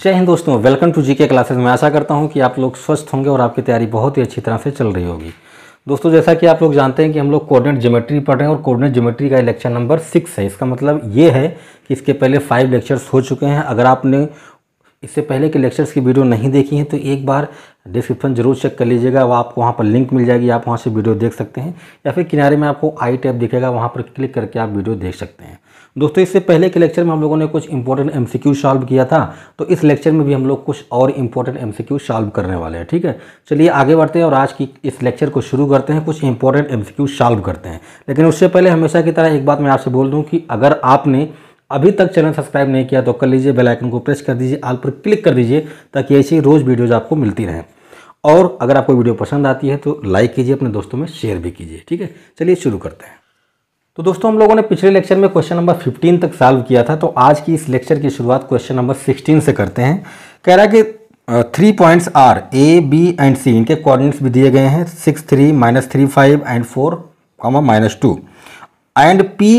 जय हिंद दोस्तों welcome to GK classes मैं आशा करता हूं कि आप लोग स्वस्थ होंगे और आपकी तैयारी बहुत ही अच्छी तरह से चल रही होगी दोस्तों जैसा कि आप लोग जानते हैं कि हम लोग कोऑर्डिनेट ज्योमेट्री पढ़ रहे हैं और कोऑर्डिनेट ज्योमेट्री का लेक्चर नंबर सिक्स है इसका मतलब ये है कि इसके पहले फाइव लेक्चर्स हो चुके हैं अगर आपने इससे पहले के लेक्चर्स की वीडियो नहीं देखी है तो एक बार डिस्क्रिप्शन जरूर चेक कर लीजिएगा वह आपको वहाँ पर लिंक मिल जाएगी आप वहाँ से वीडियो देख सकते हैं या फिर किनारे में आपको आई टैब दिखेगा वहाँ पर क्लिक करके आप वीडियो देख सकते हैं दोस्तों इससे पहले के लेक्चर में हम लोगों ने कुछ इंपॉर्टेंट एम सॉल्व किया था तो इस लेक्चर में भी हम लोग कुछ और इंपॉर्टेंट एम सॉल्व करने वाले हैं ठीक है चलिए आगे बढ़ते हैं और आज की इस लेक्चर को शुरू करते हैं कुछ इंपॉर्टेंट एम सॉल्व करते हैं लेकिन उससे पहले हमेशा की तरह एक बात मैं आपसे बोल दूँ कि अगर आपने अभी तक चैनल सब्सक्राइब नहीं किया तो कर लीजिए बेल आइकन को प्रेस कर दीजिए आल पर क्लिक कर दीजिए ताकि ऐसी रोज़ वीडियोज़ आपको मिलती रहें और अगर आपको वीडियो पसंद आती है तो लाइक कीजिए अपने दोस्तों में शेयर भी कीजिए ठीक है चलिए शुरू करते हैं तो दोस्तों हम लोगों ने पिछले लेक्चर में क्वेश्चन नंबर 15 तक सॉल्व किया था तो आज की इस लेक्चर की शुरुआत क्वेश्चन नंबर 16 से करते हैं कह रहा है कि three points are A B and C इनके कोऑर्डिनेट्स भी दिए गए हैं six three minus three five and four comma minus two and P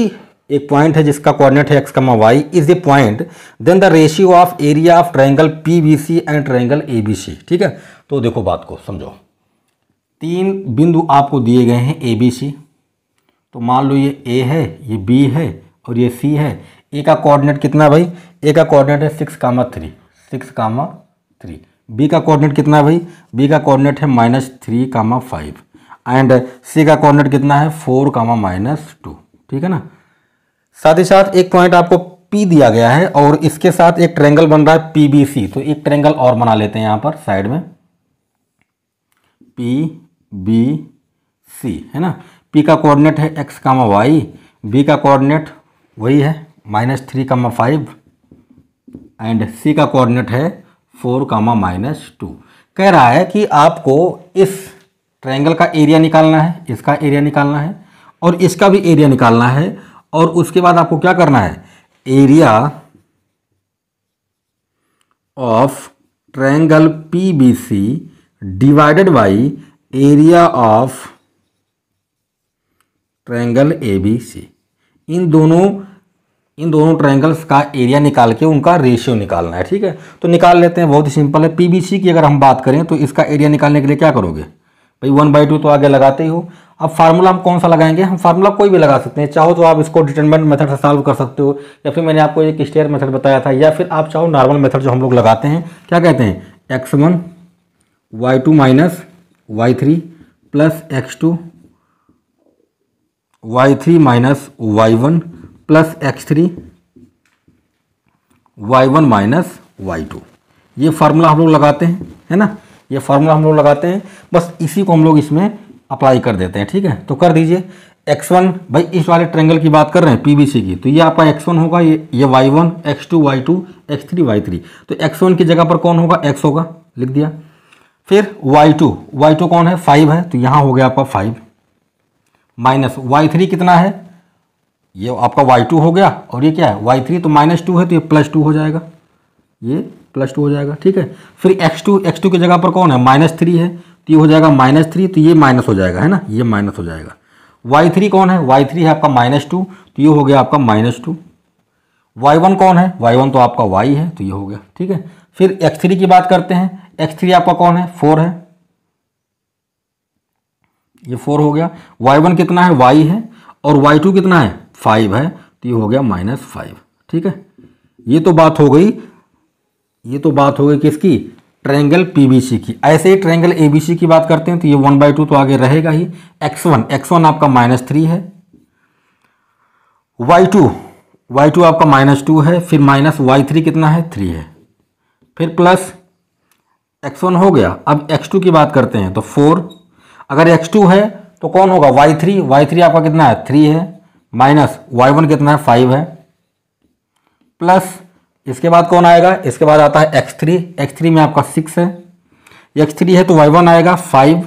एक पॉइंट है जिसका कॉर्डिनेट है x comma y is a point then the ratio of area of triangle P B C and triangle A B C ठीक है तो देखो बात को समझो तीन बिंदु आपको दिए गए हैं ए बी सी तो मान लो ये ए है ये बी है और ये सी है ए का कोऑर्डिनेट कितना भाई ए का कोऑर्डिनेट है six comma three six comma three B का कोऑर्डिनेट कितना है भाई बी का कोऑर्डिनेट है minus three comma five and C का कोऑर्डिनेट कितना है फोर कामा माइनस टू ठीक है ना साथ ही साथ एक पॉइंट आपको पी दिया गया है और इसके साथ एक ट्रेंगल बन रहा है पी बी सी तो एक ट्रेंगल और बना लेते हैं यहाँ पर साइड में पी बी सी है ना पी का कोऑर्डिनेट है एक्स कामा वाई बी का कोऑर्डिनेट वही है minus three comma five and C का कोऑर्डिनेट है फोर कामा माइनस टू कह रहा है कि आपको इस ट्रायंगल का एरिया निकालना है इसका एरिया निकालना है और इसका भी एरिया निकालना है और उसके बाद आपको क्या करना है area of triangle C divided by area of triangle A B C इन दोनों इन दोनों ट्रायंगल्स का एरिया निकाल के उनका रेशियो निकालना है ठीक है तो निकाल लेते हैं बहुत ही सिंपल है पीबीसी की अगर हम बात करें तो इसका एरिया निकालने के लिए क्या करोगे भाई वन बाई टू तो आगे लगाते ही हो अब फार्मूला हम कौन सा लगाएंगे हम फार्मूला कोई भी लगा सकते हैं चाहो तो आप इसको डिटर्मेंट मेथड से सॉल्व कर सकते हो या फिर मैंने आपको एक स्टेयर मेथड बताया था या फिर आप चाहो नॉर्मल मेथड जो हम लोग लगाते हैं क्या कहते हैं x one y two minus y three plus x two y three minus y one plus x three y one minus y two ये फार्मूला हम लोग लगाते हैं है ना ये फार्मूला हम लोग लगाते हैं बस इसी को हम लोग इसमें अप्लाई कर देते हैं ठीक है तो कर दीजिए एक्स वन भाई इस वाले ट्रेंगल की बात कर रहे हैं सी की तो ये आपका एक्स वन होगा ये ये y one x two y two x three y three तो एक्स वन की जगह पर कौन होगा एक्स होगा लिख दिया फिर वाई टू वाई टू कौन है फाइव है तो यहाँ हो गया आपका फाइव माइनस वाई थ्री कितना है ये आपका वाई टू हो गया और ये क्या है वाई थ्री तो माइनस टू है तो ये प्लस टू हो जाएगा ये प्लस टू हो जाएगा ठीक है फिर एक्स टू एक्स टू की जगह पर कौन है माइनस थ्री है तो ये हो जाएगा माइनस थ्री तो ये माइनस हो जाएगा है ना ये माइनस हो जाएगा वाई थ्री कौन है वाई थ्री है आपका माइनस टू तो ये हो गया आपका माइनस टू वाई वन कौन है वाई वन तो आपका वाई है तो ये हो गया ठीक है फिर एक्स थ्री की बात करते हैं एक्स थ्री आपका कौन है फोर है ये फोर हो गया वाई वन कितना है वाई है और वाई टू कितना है फाइव है तो ये हो गया माइनस फाइव ठीक है ये तो बात हो गई ये तो बात हो गई किसकी बी सी की ऐसे ही बी सी की बात करते हैं तो ये वन बाई टू तो आगे रहेगा ही एक्स वन एक्स वन आपका माइनस थ्री है वाई टू वाई टू आपका माइनस टू है फिर माइनस वाई थ्री कितना है थ्री है फिर प्लस एक्स वन हो गया अब एक्स टू की बात करते हैं तो फोर अगर एक्स टू है तो कौन होगा वाई थ्री वाई थ्री आपका कितना है थ्री है माइनस वाई वन कितना है फाइव है प्लस इसके बाद कौन आएगा इसके बाद आता है एक्स थ्री एक्स थ्री में आपका सिक्स है एक्स थ्री है तो वाई वन आएगा फाइव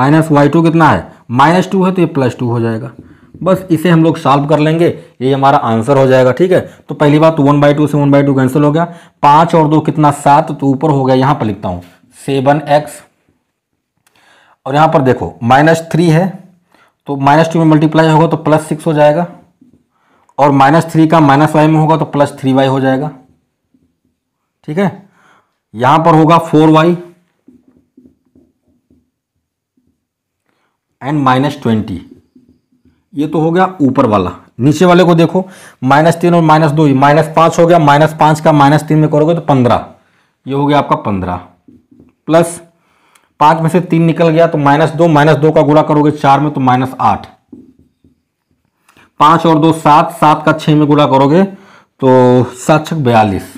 माइनस वाई टू कितना है माइनस टू है तो ये प्लस टू हो जाएगा बस इसे हम लोग सॉल्व कर लेंगे ये हमारा आंसर हो जाएगा ठीक है तो पहली बात वन बाई टू से वन बाई टू कैंसिल हो गया पाँच और दो कितना सात तो ऊपर हो गया यहाँ पर लिखता हूँ सेवन एक्स और यहाँ पर देखो माइनस थ्री है तो माइनस टू में मल्टीप्लाई होगा तो प्लस सिक्स हो जाएगा और माइनस थ्री का माइनस वाई में होगा तो प्लस थ्री वाई हो जाएगा ठीक है यहाँ पर होगा four y and minus twenty ये तो हो गया ऊपर वाला नीचे वाले को देखो माइनस तीन और माइनस दो माइनस पाँच हो गया माइनस पाँच का माइनस तीन में करोगे तो पंद्रह ये हो गया आपका पंद्रह प्लस पांच में से तीन निकल गया तो माइनस दो माइनस दो का गुणा करोगे चार में तो माइनस आठ पांच और दो सात सात का छह में गुणा करोगे तो सात छक बयालीस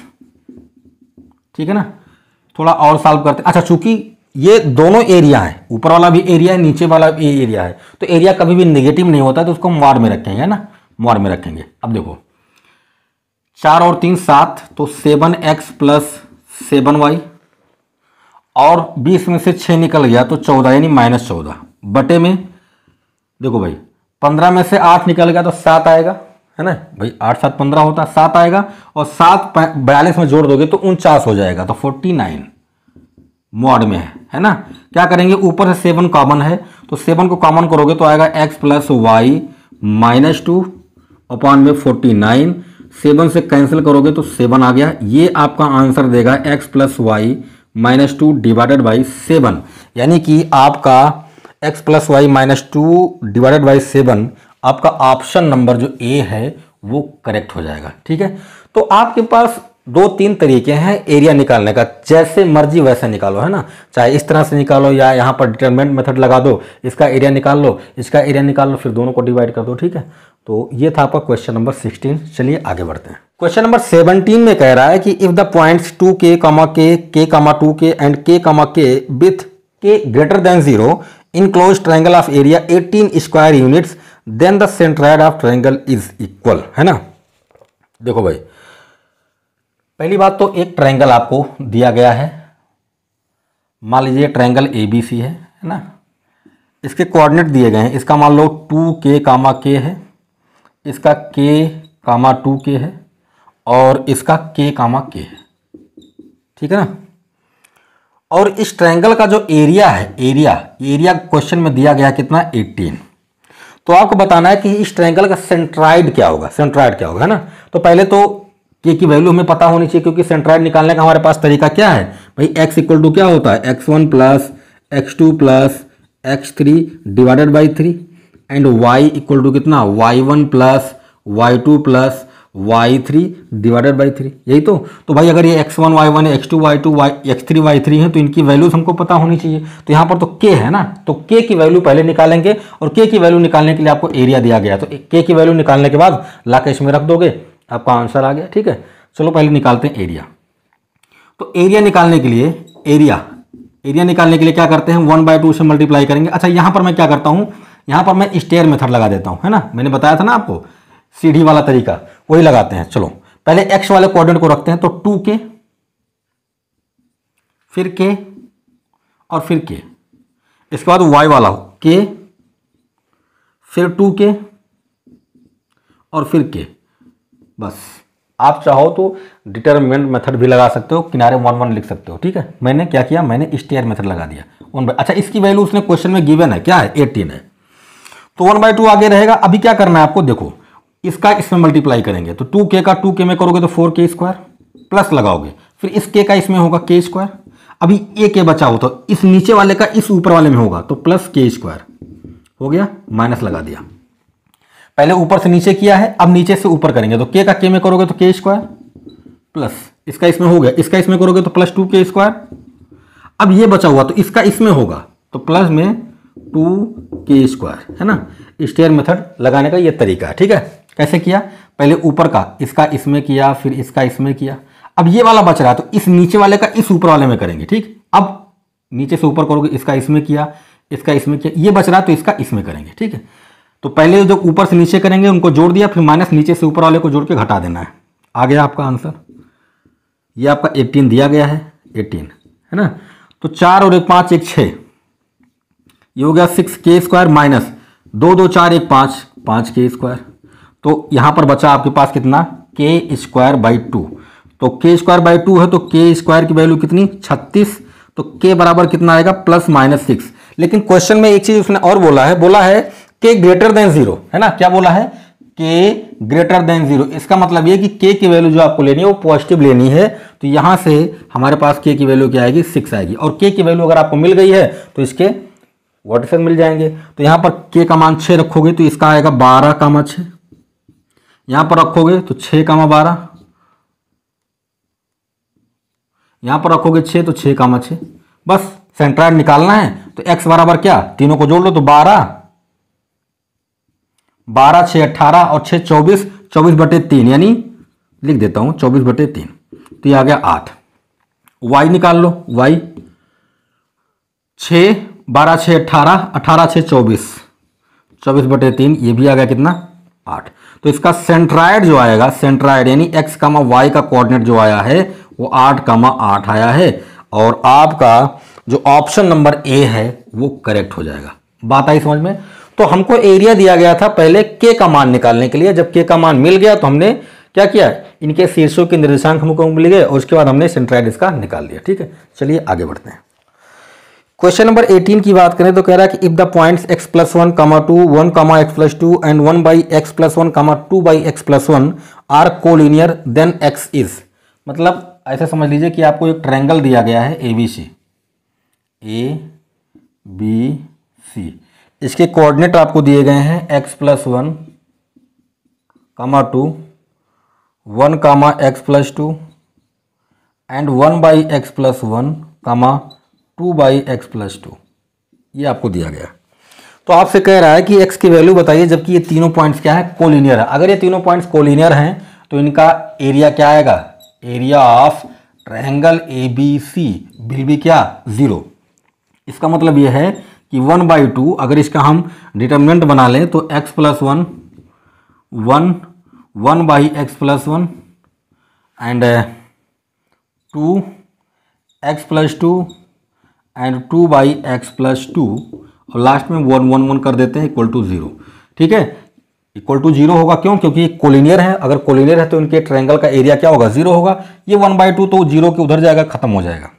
ठीक है ना थोड़ा और सॉल्व करते अच्छा चूंकि ये दोनों एरिया है ऊपर वाला भी एरिया है नीचे वाला भी एरिया है तो एरिया कभी भी निगेटिव नहीं होता तो उसको हम में रखेंगे है ना वार में रखेंगे अब देखो चार और तीन सात तो seven x plus seven y और बीस में से छः निकल गया तो चौदह यानी माइनस चौदह बटे में देखो भाई पंद्रह में से आठ निकल गया तो सात आएगा है ना भाई आठ सात पंद्रह होता है सात आएगा और सात बयालीस में जोड़ दोगे तो उनचास हो जाएगा तो फोर्टी नाइन मॉड में है है ना क्या करेंगे ऊपर से सेवन कॉमन है तो सेवन को कॉमन करोगे तो आएगा x plus y minus two upon में फोर्टी नाइन सेवन से कैंसिल करोगे तो सेवन आ गया ये आपका आंसर देगा x plus y minus two divided by seven यानी कि आपका x plus y minus two divided by seven आपका ऑप्शन नंबर जो ए है वो करेक्ट हो जाएगा ठीक है तो आपके पास दो तीन तरीके हैं एरिया निकालने का जैसे मर्जी वैसे निकालो है ना चाहे इस तरह से निकालो या यहाँ पर डिटर्मेंट मेथड लगा दो इसका एरिया निकाल लो इसका एरिया निकाल लो फिर दोनों को डिवाइड कर दो ठीक है तो ये था आपका क्वेश्चन नंबर सिक्सटीन चलिए आगे बढ़ते हैं क्वेश्चन नंबर सेवनटीन में कह रहा है कि इफ द पॉइंट्स टू के कमा के के कमा टू के एंड के कमा k with k greater than zero enclose triangle of area 18 square units then the centroid of triangle is equal है ना देखो भाई पहली बात तो एक ट्राइंगल आपको दिया गया है मान लीजिए ट्राइंगल ए बी सी है है ना इसके कोऑर्डिनेट दिए गए हैं इसका मान लो टू के कामा के है इसका के कामा टू के है और इसका के कामा के है ठीक है ना और इस ट्रायंगल का जो एरिया है एरिया एरिया क्वेश्चन में दिया गया कितना 18 तो आपको बताना है कि इस ट्रायंगल का सेंट्राइड क्या होगा सेंट्राइड क्या होगा है ना तो पहले तो के की वैल्यू हमें पता होनी चाहिए क्योंकि सेंट्राइड निकालने का हमारे पास तरीका क्या है भाई एक्स इक्वल टू क्या होता है x one plus x two plus x three divided by three and y equal to कितना y one plus y two plus y three divided by three यही तो तो भाई अगर ये x one y one x two y two y x three y three है तो इनकी वैल्यूज हमको पता होनी चाहिए तो यहाँ पर तो के है ना तो के की वैल्यू पहले निकालेंगे और के की वैल्यू निकालने के लिए आपको एरिया दिया गया तो के की वैल्यू निकालने के बाद ला के इसमें रख दोगे आपका आंसर आ गया ठीक है चलो पहले निकालते हैं एरिया तो एरिया निकालने के लिए एरिया एरिया निकालने के लिए क्या करते हैं वन बाय टू से मल्टीप्लाई करेंगे अच्छा यहाँ पर मैं क्या करता हूँ यहाँ पर मैं स्टेयर मेथड लगा देता हूँ है ना मैंने बताया था ना आपको सीढ़ी वाला तरीका वही लगाते हैं चलो पहले एक्स वाले क्वाड्रेंट को रखते हैं तो टू के फिर के और फिर के इसके बाद वाई वाला हो के फिर टू के और फिर के बस आप चाहो तो डिटरमिनेंट मेथड भी लगा सकते हो किनारे वन वन लिख सकते हो ठीक है मैंने क्या किया मैंने स्टेयर मेथड लगा दिया वन बाई अच्छा इसकी वैल्यू उसने क्वेश्चन में गिवन है क्या है एटीन है तो वन बाई टू आगे रहेगा अभी क्या करना है आपको देखो इसका इसमें मल्टीप्लाई करेंगे तो टू के का टू के में करोगे तो फोर के स्क्वायर प्लस लगाओगे फिर इस के का इसमें होगा के स्क्वायर अभी ए के बचा हो तो इस नीचे वाले का इस ऊपर वाले में होगा तो प्लस के स्क्वायर हो गया माइनस लगा दिया पहले ऊपर से नीचे किया है अब नीचे से ऊपर करेंगे तो के का के में करोगे तो के स्क्वायर प्लस इसका इसमें हो गया इसका इसमें करोगे तो प्लस टू के स्क्वायर अब ये बचा हुआ तो इसका इसमें होगा तो प्लस में टू के स्क्वायर है ना स्टेयर मेथड लगाने का ये तरीका है ठीक है कैसे किया पहले ऊपर का इसका इसमें किया फिर इसका इसमें किया अब ये वाला बच रहा है तो इस नीचे वाले का इस ऊपर वाले में करेंगे ठीक अब नीचे से ऊपर करोगे इसका इसमें किया इसका इसमें किया ये बच रहा है तो इसका इसमें करेंगे ठीक है तो पहले जो ऊपर से नीचे करेंगे उनको जोड़ दिया फिर माइनस नीचे से ऊपर वाले को जोड़ के घटा देना है आ गया आपका आंसर ये आपका एटीन दिया गया है एटीन है ना तो चार और एक पाँच एक छः ये हो गया सिक्स के स्क्वायर माइनस दो दो चार एक पाँच पाँच के स्क्वायर तो यहाँ पर बचा आपके पास कितना के स्क्वायर बाई टू तो के स्क्वायर बाई टू है तो के स्क्वायर की वैल्यू कितनी छत्तीस तो के बराबर कितना आएगा प्लस माइनस सिक्स लेकिन क्वेश्चन में एक चीज उसने और बोला है बोला है के ग्रेटर देन जीरो है ना क्या बोला है के ग्रेटर देन जीरो इसका मतलब यह कि के की वैल्यू जो आपको लेनी है वो पॉजिटिव लेनी है तो यहां से हमारे पास के की वैल्यू क्या आएगी सिक्स आएगी और के की वैल्यू अगर आपको मिल गई है तो इसके वर्टिसन मिल जाएंगे तो यहां पर के का मान छः रखोगे तो इसका आएगा बारह का मान यहां पर रखोगे तो छह कामा बारह यहां पर रखोगे छह तो छह कामा छ बस सेंट्राइड निकालना है तो एक्स बराबर क्या तीनों को जोड़ लो तो बारह बारह छ अठारह और छह चौबीस चौबीस बटे तीन यानी लिख देता हूं चौबीस बटे तीन तो ये आ गया आठ वाई निकाल लो वाई छ बारह छ अठारह अठारह छ चौबीस चौबीस बटे तीन ये भी आ गया कितना आठ तो इसका सेंट्राइड जो आएगा सेंट्राइड यानी एक्स कामा वाई का कोऑर्डिनेट जो आया है वो आठ कामा आठ आया है और आपका जो ऑप्शन नंबर ए है वो करेक्ट हो जाएगा बात आई समझ में तो हमको एरिया दिया गया था पहले के का मान निकालने के लिए जब के का मान मिल गया तो हमने क्या किया इनके शीर्षों के निर्देशांक हमको मिल गए और उसके बाद हमने सेंट्राइड इसका निकाल लिया ठीक है चलिए आगे बढ़ते हैं क्वेश्चन नंबर 18 की बात करें तो कह रहा है कि if the points x plus one comma two one comma x plus two and one by x plus one comma two by x plus one are collinear then x is मतलब ऐसा समझ लीजिए कि आपको एक ट्रैंगल दिया गया है ए बी सी ए बी सी इसके कोऑर्डिनेट आपको दिए गए हैं x plus one comma two one comma x plus two and one by x plus one comma two by x plus two ये आपको दिया गया तो आपसे कह रहा है कि एक्स की वैल्यू बताइए जबकि ये तीनों पॉइंट्स क्या है कोलिनियर है अगर ये तीनों पॉइंट्स कोलिनियर हैं तो इनका एरिया क्या आएगा area of triangle A B C बिल भी क्या ज़ीरो इसका मतलब ये है कि वन बाई टू अगर इसका हम डिटर्मिनेंट बना लें तो x plus one one one by x plus one and two x plus two and two by x plus two और लास्ट में वन वन वन कर देते हैं इक्वल टू जीरो ठीक है इक्वल टू जीरो होगा क्यों क्योंकि ये कोलिनियर है अगर कोलिनियर है तो इनके ट्रायंगल का एरिया क्या होगा जीरो होगा ये वन बाई टू तो जीरो के उधर जाएगा खत्म हो जाएगा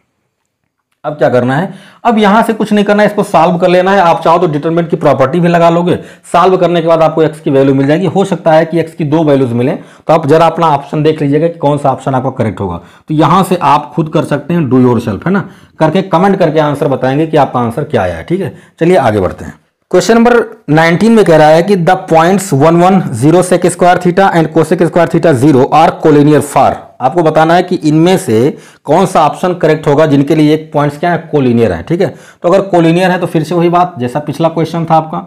अब क्या करना है अब यहां से कुछ नहीं करना है इसको सॉल्व कर लेना है आप चाहो तो डिटरमिनेंट की प्रॉपर्टी भी लगा लोगे सॉल्व करने के बाद आपको एक्स की वैल्यू मिल जाएगी हो सकता है कि एक्स की दो वैल्यूज मिले तो आप जरा अपना ऑप्शन देख लीजिएगा कि कौन सा ऑप्शन आपका करेक्ट होगा तो यहां से आप खुद कर सकते हैं डू योर है ना करके कमेंट करके आंसर बताएंगे कि आपका आंसर क्या आया है ठीक है चलिए आगे बढ़ते हैं क्वेश्चन नंबर 19 में कह रहा है कि the points one one zero sec square theta and cosec square theta zero are collinear फार आपको बताना है कि इनमें से कौन सा ऑप्शन करेक्ट होगा जिनके लिए एक पॉइंट्स क्या है कोलिनियर है ठीक है तो अगर कोलिनियर है तो फिर से वही बात जैसा पिछला क्वेश्चन था आपका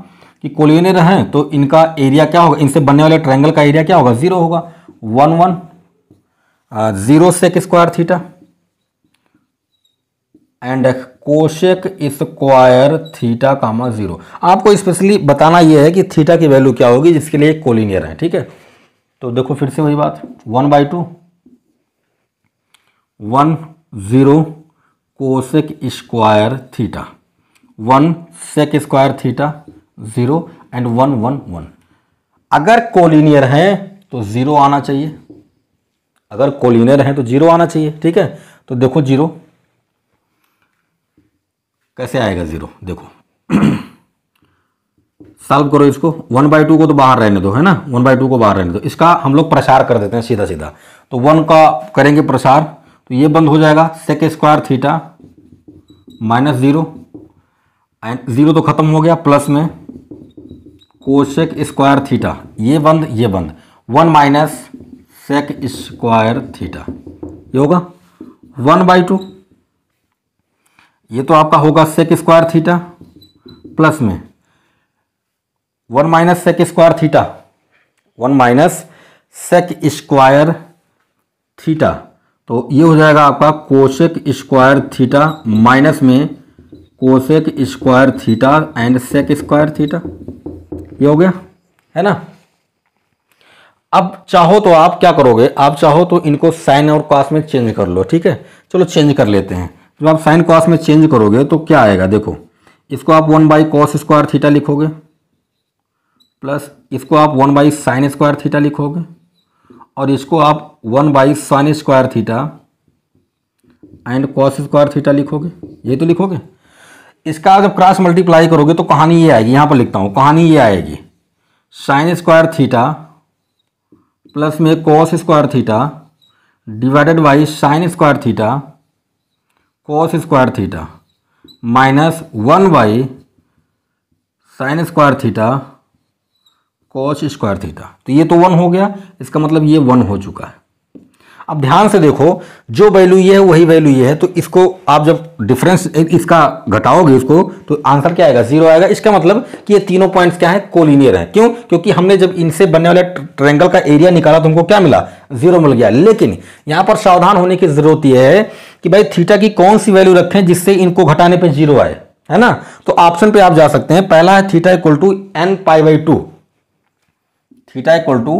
कि कोलिनियर है तो इनका एरिया क्या होगा इनसे बनने वाले ट्रैंगल का एरिया क्या होगा जीरो होगा one one zero sec square theta and cosec square theta comma zero आपको स्पेशली बताना यह है कि थीटा की वैल्यू क्या होगी जिसके लिए कोलिनियर है ठीक है तो देखो फिर से वही बात one by two one zero cosec square theta one sec square theta zero and one one one अगर कोलिनियर है तो ज़ीरो आना चाहिए अगर कोलिनियर है तो जीरो आना चाहिए ठीक है तो देखो जीरो कैसे आएगा जीरो देखो सॉल्व करो इसको वन बाई टू को तो बाहर रहने दो है ना वन बाई टू को बाहर रहने दो इसका हम लोग प्रसार कर देते हैं सीधा सीधा तो वन का करेंगे प्रसार तो ये बंद हो जाएगा sec square theta minus zero and zero तो ख़त्म हो गया प्लस में कोशेक स्क्वायर थीटा ये बंद ये बंद one minus sec square theta ये होगा वन बाई टू ये तो आपका होगा सेक स्क्वायर थीटा प्लस में one minus sec square theta one minus sec square theta तो ये हो जाएगा आपका कोशेक स्क्वायर थीटा माइनस में cosec square theta and sec square theta ये हो गया है ना अब चाहो तो आप क्या करोगे आप चाहो तो इनको साइन और कॉस में चेंज कर लो ठीक है चलो चेंज कर लेते हैं जब आप साइन कॉस में चेंज करोगे तो क्या आएगा देखो इसको आप one by cos square theta लिखोगे प्लस इसको आप one by sine square theta लिखोगे और इसको आप one by sine square theta and cos square theta लिखोगे ये तो लिखोगे इसका जब क्रॉस मल्टीप्लाई करोगे तो कहानी ये आएगी यहाँ पर लिखता हूँ कहानी ये आएगी साइन स्क्वायर थीटा प्लस में cos square theta divided by sine square theta cos square theta minus one by sine square theta cos square theta तो ये तो वन हो गया इसका मतलब ये वन हो चुका है अब ध्यान से देखो जो वैल्यू ये है वही वैल्यू ये है तो इसको आप जब डिफरेंस इसका घटाओगे इसको तो आंसर क्या आएगा जीरो आएगा इसका मतलब कि ये तीनों पॉइंट्स क्या है कोलिनियर है क्यों क्योंकि हमने जब इनसे बनने वाले ट्रेंगल का एरिया निकाला तो हमको क्या मिला जीरो मिल गया लेकिन यहां पर सावधान होने की जरूरत यह है कि भाई थीटा की कौन सी वैल्यू रखें जिससे इनको घटाने पर जीरो आए है ना तो ऑप्शन पे आप जा सकते हैं पहला है theta equal to n pi by two theta equal to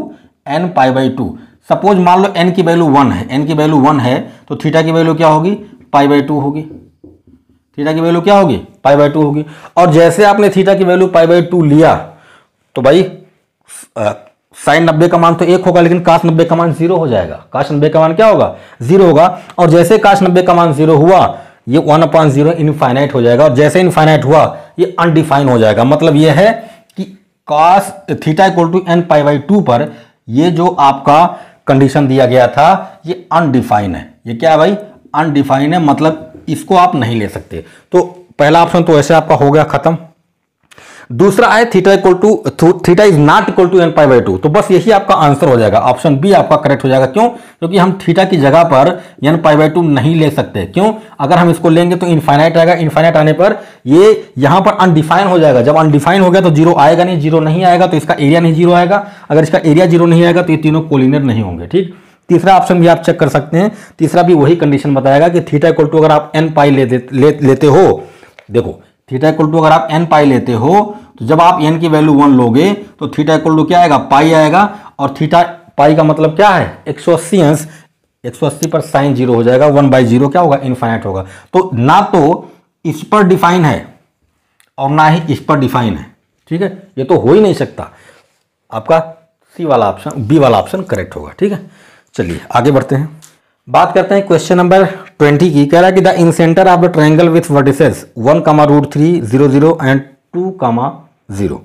n pi by two suppose मान लो एन की वैल्यू वन है एन की वैल्यू वन है तो थीटा की वैल्यू क्या होगी पाई बाई टू होगी थीटा की वैल्यू क्या होगी पाई बाई टू होगी और जैसे आपने थीटा की वैल्यू पाई बाई टू लिया तो भाई साइन नब्बे का मान तो एक होगा लेकिन काश नब्बे का मान जीरो हो जाएगा काश नब्बे का मान क्या होगा जीरो होगा और जैसे काश नब्बे का मान जीरो हुआ ये वन अपॉइंट जीरो इनफाइनाइट हो जाएगा और जैसे इनफाइनाइट हुआ ये अनडिफाइन हो जाएगा मतलब ये है cos theta equal to n pi by two पर ये जो आपका कंडीशन दिया गया था ये अनडिफाइन है ये क्या है भाई अनडिफाइन है मतलब इसको आप नहीं ले सकते तो पहला ऑप्शन तो ऐसे आपका हो गया ख़त्म दूसरा है theta equal to theta is not equal to n pi by two तो बस यही आपका आंसर हो जाएगा ऑप्शन बी आपका करेक्ट हो जाएगा क्यों क्योंकि हम थीटा की जगह पर एन पाई बाई टू नहीं ले सकते क्यों अगर हम इसको लेंगे तो इनफाइनाइट आएगा इनफाइनाइट आने पर ये यहां पर अनडिफाइन हो जाएगा जब अनडिफाइन हो गया तो जीरो आएगा नहीं जीरो नहीं आएगा तो इसका एरिया नहीं जीरो आएगा अगर इसका एरिया जीरो नहीं आएगा तो ये तीनों कोलिनियर नहीं होंगे ठीक तीसरा ऑप्शन भी आप चेक कर सकते हैं तीसरा भी वही कंडीशन बताएगा कि थीटा इक्वल टू अगर आप एन पाई लेते हो देखो थीटा इक्वल टू अगर आप एन पाई लेते हो तो जब आप एन की वैल्यू वन लोगे तो थीटा इक्वल टू क्या आएगा पाई आएगा और थीटा पाई का मतलब क्या है एक सौ अस्सी अंश एक सौ अस्सी पर साइन जीरो हो जाएगा वन बाई जीरो क्या होगा इनफाइनाइट होगा तो ना तो इस पर डिफाइन है और ना ही इस पर डिफाइन है ठीक है ये तो हो ही नहीं सकता आपका सी वाला ऑप्शन बी वाला ऑप्शन करेक्ट होगा ठीक है चलिए आगे बढ़ते हैं बात करते हैं क्वेश्चन नंबर ट्वेंटी की कह रहा है कि the incentre of the triangle with vertices one comma root three zero zero and two comma zero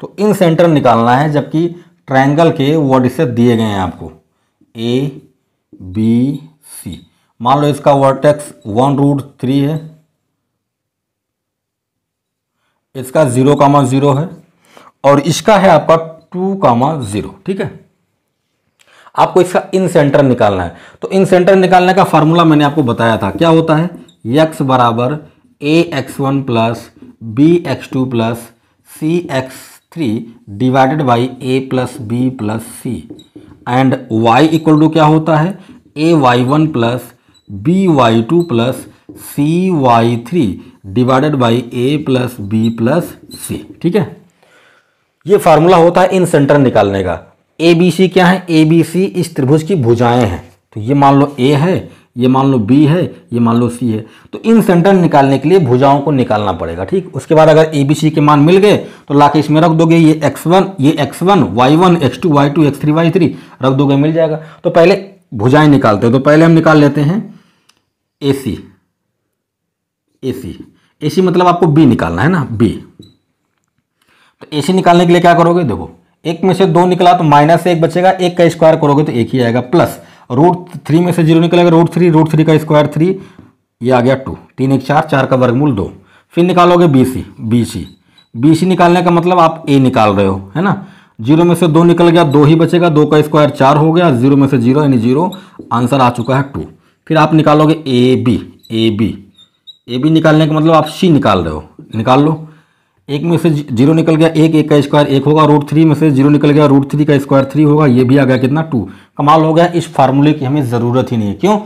तो इन सेंटर निकालना है जबकि ट्रायंगल के वर्टिसेस दिए गए हैं आपको ए बी सी मान लो इसका वर्टेक्स वन रूट थ्री है इसका जीरो कामा जीरो है और इसका है आपका टू कामा जीरो ठीक है आपको इसका इन सेंटर निकालना है तो इन सेंटर निकालने का फार्मूला मैंने आपको बताया था क्या होता है यक्स बराबर a x one plus b x two plus c x three divided by a plus b plus c and y equal to क्या होता है a y one plus b y two plus c y three divided by a plus b plus c ठीक है ये formula होता है इन centre निकालने का ए बी सी क्या है ए बी सी इस त्रिभुज की भुजाएं हैं तो ये मान लो ए है ये मान लो बी है ये मान लो सी है तो इन सेंटर निकालने के लिए भुजाओं को निकालना पड़ेगा ठीक उसके बाद अगर ए बी सी के मान मिल गए तो लाके इसमें रख दोगे ये एक्स वन ये x one y one x two y two x three y three रख दोगे मिल जाएगा तो पहले भुजाएं निकालते हैं तो पहले हम निकाल लेते हैं ए सी ए सी ए सी मतलब आपको बी निकालना है ना बी तो ए सी निकालने के लिए क्या करोगे देखो एक में से दो निकला तो माइनस एक बचेगा एक का स्क्वायर करोगे तो एक ही आएगा प्लस रूट थ्री में से जीरो निकलेगा रूट थ्री रूट थ्री का स्क्वायर थ्री ये आ गया टू तीन एक चार चार का वर्गमूल दो फिर निकालोगे B C B C B C निकालने का मतलब आप ए निकाल रहे हो है ना जीरो में से दो निकल गया दो ही बचेगा दो का स्क्वायर चार हो गया जीरो में से जीरो यानी जीरो आंसर आ चुका है टू फिर आप निकालोगे A B A B A B निकालने का मतलब आप सी निकाल रहे हो निकाल लो एक में से जीरो निकल गया एक एक का स्क्वायर एक होगा रूट थ्री में से जीरो निकल गया रूट थ्री का स्क्वायर थ्री होगा ये भी आ गया कितना टू कमाल हो गया इस फार्मूले की हमें ज़रूरत ही नहीं है क्यों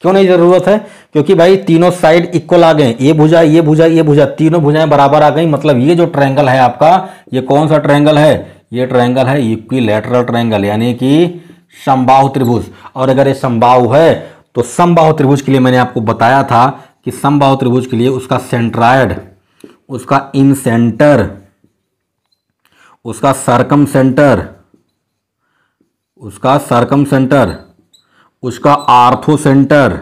क्यों नहीं ज़रूरत है क्योंकि भाई तीनों साइड इक्वल आ गए ये भुजा ये भुजा ये भुजा तीनों भुजाएं बराबर आ गई मतलब ये जो ट्रैंगल है आपका ये कौन सा ट्रैंगल है ये ट्रैंगल है इक्वी लेटरल ट्रैंगल यानी कि समबाहु त्रिभुज और अगर ये समबाहु है तो समबाहु त्रिभुज के लिए मैंने आपको बताया था कि समबाहु त्रिभुज के लिए उसका सेंट्रायड उसका इन सेंटर उसका सरकम सेंटर उसका सरकम सेंटर उसका आर्थो सेंटर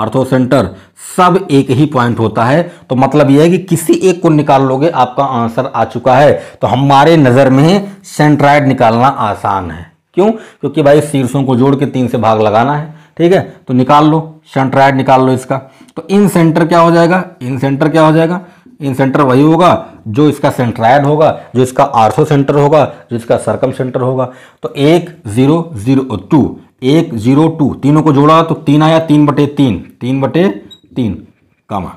आर्थो सेंटर सब एक ही पॉइंट होता है तो मतलब यह है कि किसी एक को निकाल लोगे आपका आंसर आ चुका है तो हमारे नज़र में सेंट्राइड निकालना आसान है क्यों क्योंकि भाई शीर्षों को जोड़ के तीन से भाग लगाना है ठीक है तो निकाल लो सेंट्राइड निकाल लो इसका तो इन सेंटर क्या हो जाएगा इन सेंटर क्या हो जाएगा इन सेंटर वही होगा जो इसका सेंट्रायड होगा जो इसका आर्सो सेंटर होगा जो इसका सर्कम सेंटर होगा तो एक जीरो जीरो टू एक जीरो टू तीनों को जोड़ा तो तीन आया तीन बटे तीन तीन बटे तीन कामा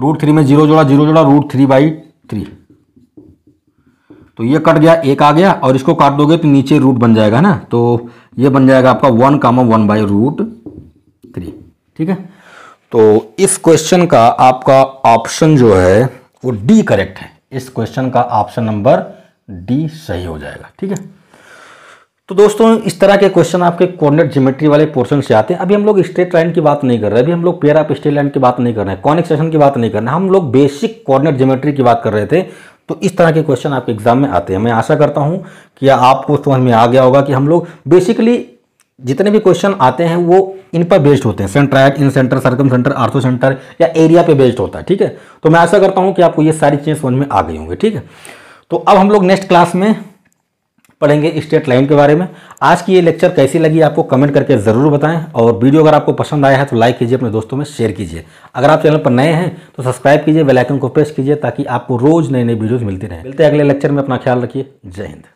रूट थ्री में जीरो जोड़ा जीरो जोड़ा रूट थ्री बाई थ्री तो ये कट गया एक आ गया और इसको काट दोगे तो नीचे रूट बन जाएगा ना तो ये बन जाएगा आपका one comma one by root three ठीक है तो इस क्वेश्चन का आपका ऑप्शन जो है वो डी करेक्ट है इस क्वेश्चन का ऑप्शन नंबर डी सही हो जाएगा ठीक है तो दोस्तों इस तरह के क्वेश्चन आपके कोऑर्डिनेट ज्योमेट्री वाले पोर्शन से आते हैं अभी हम लोग स्ट्रेट लाइन की बात नहीं कर रहे अभी हम लोग पेयर ऑफ स्ट्रेट लाइन की बात नहीं कर रहे हैं कॉनिक सेशन की बात नहीं कर रहे हम लोग बेसिक कॉर्डिनेट ज्योमेट्री की बात कर रहे थे तो इस तरह के क्वेश्चन आपके एग्जाम में आते हैं मैं आशा करता हूं कि आपको समझ में आ गया होगा कि हम लोग बेसिकली जितने भी क्वेश्चन आते हैं वो इन पर बेस्ड होते हैं centroid incentre circumcentre orthocentre या एरिया पे बेस्ड होता है ठीक है तो मैं ऐसा करता हूँ कि आपको ये सारी चीज़ें समझ में आ गई होंगी ठीक है तो अब हम लोग नेक्स्ट क्लास में पढ़ेंगे स्टेट लाइन के बारे में आज की ये लेक्चर कैसी लगी आपको कमेंट करके ज़रूर बताएं और वीडियो अगर आपको पसंद आया है तो लाइक कीजिए अपने दोस्तों में शेयर कीजिए अगर आप चैनल पर नए हैं तो सब्सक्राइब कीजिए बेलाइकन को प्रेस कीजिए ताकि आपको रोज़ नई नई वीडियोज़ मिलती रहे मिलते हैं अगले लेक्चर में अपना ख्याल रखिए जय हिंद